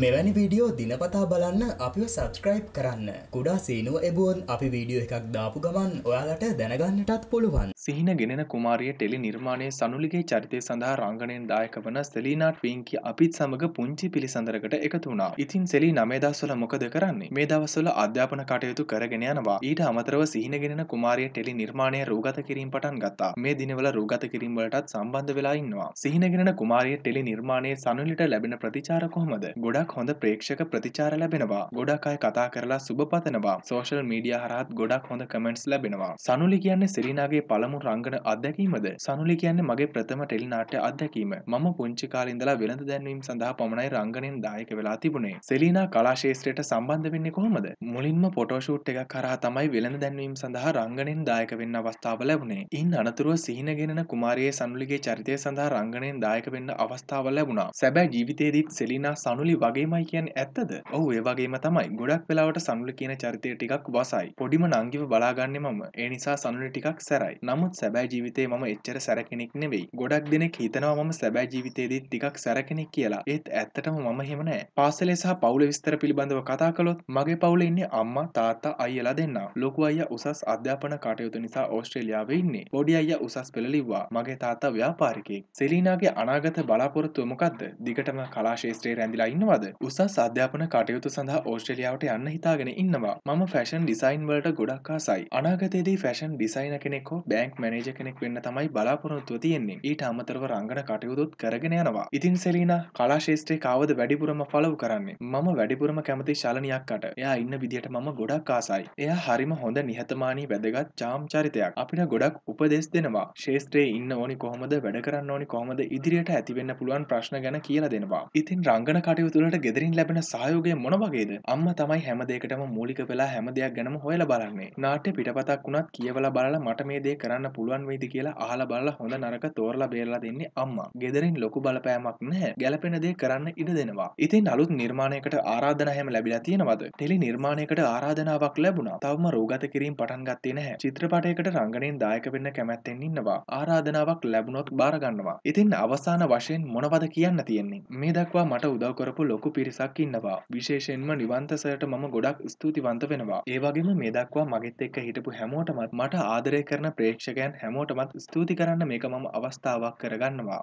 මෙවැනි වීඩියෝ දිනපතා බලන්න අපිව සබස්ක්‍රයිබ් කරන්න කුඩා සීනුව එබුවන් අපි වීඩියෝ එකක් දාපු ගමන් ඔයාලට දැනගන්නටත් පුළුවන් සිහින ගෙනෙන කුමාරිය ටෙලි නිර්මාණය සනුලිගේ චරිතය සඳහා රංගණයෙන් දායක වන සෙලීනාට වීංකි අපිත් සමඟ පුංචි පිළිසඳරකට එකතු වුණා ඉතින් සෙලී නමේදස්වල මොකද කරන්නේ මේ දවස්වල අධ්‍යාපන කටයුතු කරගෙන යනවා ඊට අමතරව සිහින ගෙනෙන කුමාරිය ටෙලි නිර්මාණය රූගත කිරීම පටන් ගත්තා මේ දිනවල රූගත කිරීම වලටත් සම්බන්ධ වෙලා ඉන්නවා සිහින ගෙනෙන කුමාරිය ටෙලි නිර්මාණයේ සනුලිට ලැබෙන ප්‍රතිචාර කොහොමද ගොඩක් ගොඩක් හොඳ ප්‍රේක්ෂක ප්‍රතිචාර ලැබෙනවා ගොඩක් අය කතා කරලා සුබ පතනවා සෝෂල් මීඩියා හරහත් ගොඩක් හොඳ කමෙන්ට්ස් ලැබෙනවා සනුලි කියන්නේ සිරිනාගේ පළමු රංගන අත්දැකීමද සනුලි කියන්නේ මගේ ප්‍රථම ටෙලි නාට්‍ය අත්දැකීම මම පුංචි කාලේ ඉඳලා වෙළඳ දැන්වීම් සඳහා පමණයි රංගනයෙන් දායක වෙලා තිබුණේ සෙලීනා කලා ශාස්ත්‍රයට සම්බන්ධ වෙන්නේ කොහොමද මුලින්ම ෆොටෝ ෂූට් එකක් හරහා තමයි වෙළඳ දැන්වීම සඳහා රංගනෙන් දායක වෙන්න අවස්ථාව ලැබුණේ ඉන් අනතුරුව සිහිනගෙනන කුමාරයේ සනුලිගේ චරිතය සඳහා රංගනයෙන් දායක වෙන්න අවස්ථාව ලැබුණා සැබෑ ජීවිතයේදීත් සෙලීනා සනුලි වගේ වගේමයි කියන්න ඇත්තද ඔහු ඒවගේම තමයි ගොඩක් වෙලාවට සනුල කියන චරිතය ටිකක් වසයි පොඩිම නංගිව බලාගන්න මම ඒ නිසා සනුල ටිකක් සැරයි නමුත් සැබෑ ජීවිතේ මම එච්චර සැරකෙනෙක් නෙවෙයි ගොඩක් දෙනෙක් හිතනවා මම සැබෑ ජීවිතයේදී ටිකක් සැරකෙනෙක් කියලා ඒත් ඇත්තටම මම හෙමනෑ පාසලේ සහ පවුල විස්තර පිළිබඳව කතා කළොත් මගේ පවුල ඉන්නේ අම්මා තාත්තා අයියලා දෙන්න ලොකු අයිය උසස් අධ්‍යාපන කටයුතු නිසා ඕස්ට්‍රේලියාවේ ඉන්නේ පොඩි අයිය උසස් පෙළලිව්වා මගේ තාත්තා ව්‍යාපාරිකයෙක් සෙලීනාගේ අනාගත බලාපොරොත්තුව මොකක්ද දිගටම කලාශේෂත්‍රයේ රැඳිලා ඉන්නවා ඉන්නවද උසස් අධ්‍යාපන කටයුතු සඳහා ඕස්ට්‍රලියාවට යන්න හිතාගෙන ඉන්නවා මම ෆැෂන් ඩිසයින් වලට ගොඩක් ආසයි අනාගතයේදී ෆැෂන් ඩිසයින කෙනෙක් හෝ බැංක් මැනේජ කෙනෙක් වෙන්න තමයි බලාපොරොත්තුව තියෙන්නේ ඊට අමතරව රංගන කටයුතුත් කරගෙන යනවා ඉතින් සෙලීනා කලා ශේෂත්‍රයේ කාවද වැඩිපුරම ෆලෝ කරන්නේ මම වැඩිපුරම කැමති ශලනියක්කට එයා ඉන්න විදියට මම ගොඩක් ආසයි එයා හරිම හොඳ නිහතමානී වැදගත් චාම් චරිතයක් අපිට ගොඩක් උපදෙස් දෙනවා ශේෂත්‍රයේ ඉන්න ඕනි කොහොමද වැඩ කරන්න ඕනි කොහොමද ඉදිරියට ඇතිවෙන්න පුළුවන් ප්‍රශ්න ගැන කියලා දෙනවා ඉතින් රංගන කටයුතු තුළට ගෙදරින් ලැබෙන සහයෝගේ මොනවගේද අම්ම තමයි හැමදේකටම මූලික වෙලා හැම දෙයක් ගැනම හොයලා බලන්නේ නාට්‍ය පිටපතක් වුණත් කියවලා බලලා මට මේ දේ කරන්න පුළුවන් වෙයිද කියලා අහලා බලලා හොඳ නරක තෝරලා බේරලා දෙන්නේ අම්මා ගෙදරින් ලොකු බලපෑමක් නැහැ ගැලපෙන දේ කරන්න ඉඩ දෙනවා ඉතින් අලුත් නිර්මාණයකට ආරාධන හැම ලැබිලා තියෙනවද ටෙලි නිර්මාණයකට ආරාධනාවක් ලැබුණා තවම රෝගත කිරීම පටන් ගත්තේ නැහැ චිත්‍රපටයකට රංගනයෙන් දායක වෙන්න කැමැත්තෙන් ඉන්නවා ආරාධනාවක් ලැබුණොත් බාරගන්නවා ඉතින් අවසාන වශයෙන් මොනවද කියන්න තියෙන්නේ මේ දක්වා මට උදව් කරපු ලොකු පිරිසක් ඉන්නවා. විශේෂයෙන්ම නිවන්තසයට මම ගොඩක් ස්තුතිවන්ත වෙනවා. ඒ වගේම මේ දක්වා මගෙත් එක්ක හිටපු හැමෝටමත් මට ආදරය කරන ප්‍රේක්ෂකයන් හැමෝටමත් ස්තුති කරන්න මේක මම අවස්ථාවක් කරගන්නවා.